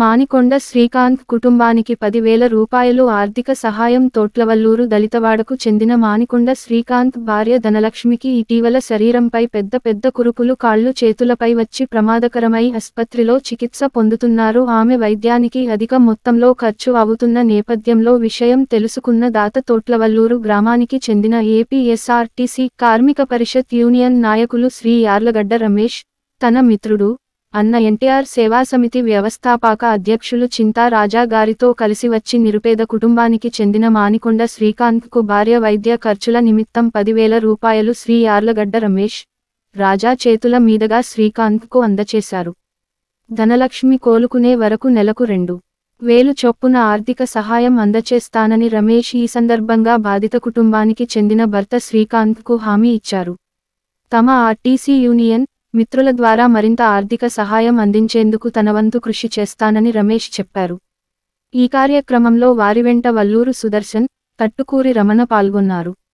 మానికొండ శ్రీకాంత్ కుటుంబానికి పదివేల రూపాయలు ఆర్థిక సహాయం తోట్లవల్లూరు దళితవాడకు చెందిన మానికొండ శ్రీకాంత్ భార్య ధనలక్ష్మికి ఇటీవల శరీరంపై పెద్ద పెద్ద కురుపులు కాళ్లు చేతులపై వచ్చి ప్రమాదకరమై ఆస్పత్రిలో చికిత్స పొందుతున్నారు ఆమె వైద్యానికి అధిక మొత్తంలో ఖర్చు అవుతున్న నేపథ్యంలో విషయం తెలుసుకున్న దాత తోట్లవల్లూరు గ్రామానికి చెందిన ఏపీఎస్ఆర్టీసీ కార్మిక పరిషత్ యూనియన్ నాయకులు శ్రీ యార్లగడ్డ రమేష్ తన మిత్రుడు అన్న ఎన్టీఆర్ సేవా సమితి వ్యవస్థాపక అధ్యక్షులు చింతా రాజా గారితో కలిసి వచ్చి నిరుపేద కుటుంబానికి చెందిన మానికొండ శ్రీకాంత్కు భార్య వైద్య ఖర్చుల నిమిత్తం పదివేల రూపాయలు శ్రీ యార్లగడ్డ రమేష్ రాజా చేతుల మీదుగా శ్రీకాంత్కు అందచేశారు ధనలక్ష్మి కోలుకునే వరకు నెలకు రెండు వేలు చొప్పున ఆర్థిక సహాయం అందచేస్తానని రమేష్ ఈ సందర్భంగా బాధిత కుటుంబానికి చెందిన భర్త శ్రీకాంత్కు హామీ ఇచ్చారు తమ ఆర్టీసీ యూనియన్ మిత్రుల ద్వారా మరింత ఆర్థిక సహాయం అందించేందుకు తనవంతు కృషి చేస్తానని రమేష్ చెప్పారు ఈ కార్యక్రమంలో వారి వెంట వల్లూరు సుదర్శన్ కట్టుకూరి రమణ పాల్గొన్నారు